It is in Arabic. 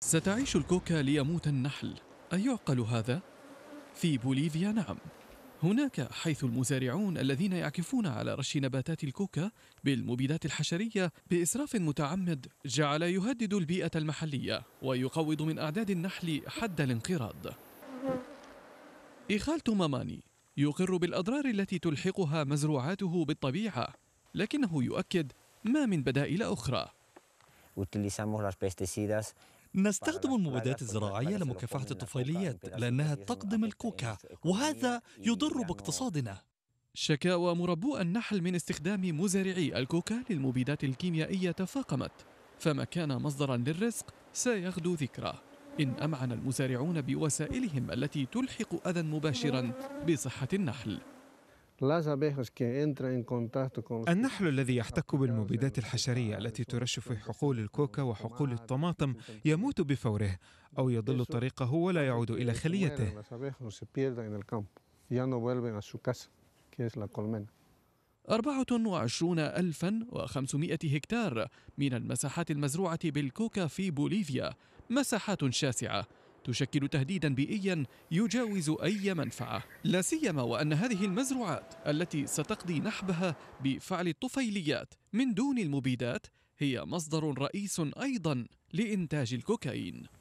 ستعيش الكوكا ليموت النحل أيعقل هذا؟ في بوليفيا نعم هناك حيث المزارعون الذين يعكفون على رش نباتات الكوكا بالمبيدات الحشرية بإسراف متعمد جعل يهدد البيئة المحلية ويقوض من أعداد النحل حد الانقراض إخالة ماماني يقر بالأضرار التي تلحقها مزروعاته بالطبيعة لكنه يؤكد ما من بدائل أخرى نستخدم المبيدات الزراعية لمكافحة الطفيليات لأنها تقدم الكوكا وهذا يضر يعني باقتصادنا شكاوى مربو النحل من استخدام مزارعي الكوكا للمبيدات الكيميائية تفاقمت فما كان مصدرا للرزق سيغدو ذكره إن أمعن المزارعون بوسائلهم التي تلحق أذى مباشرا بصحة النحل النحل الذي يحتك بالمبيدات الحشرية التي ترش في حقول الكوكا وحقول الطماطم يموت بفوره أو يضل طريقه ولا يعود إلى خليته أربعة وعشرون ألفا وخمسمائة هكتار من المساحات المزروعة بالكوكا في بوليفيا مساحات شاسعة تشكل تهديدا بيئيا يجاوز أي منفعة لا سيما وأن هذه المزروعات التي ستقضي نحبها بفعل الطفيليات من دون المبيدات هي مصدر رئيس أيضا لإنتاج الكوكايين